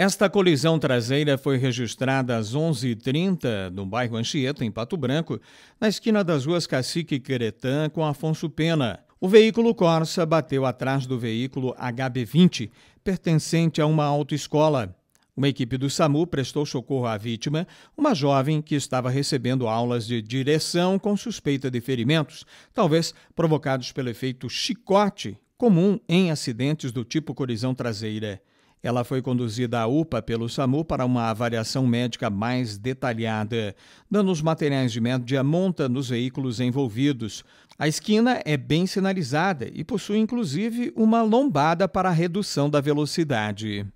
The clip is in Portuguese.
Esta colisão traseira foi registrada às 11h30 no bairro Anchieta, em Pato Branco, na esquina das ruas Cacique Queretã com Afonso Pena. O veículo Corsa bateu atrás do veículo HB20, pertencente a uma autoescola. Uma equipe do SAMU prestou socorro à vítima, uma jovem que estava recebendo aulas de direção com suspeita de ferimentos, talvez provocados pelo efeito chicote, comum em acidentes do tipo colisão traseira. Ela foi conduzida à UPA pelo SAMU para uma avaliação médica mais detalhada. Danos materiais de média monta nos veículos envolvidos. A esquina é bem sinalizada e possui inclusive uma lombada para redução da velocidade.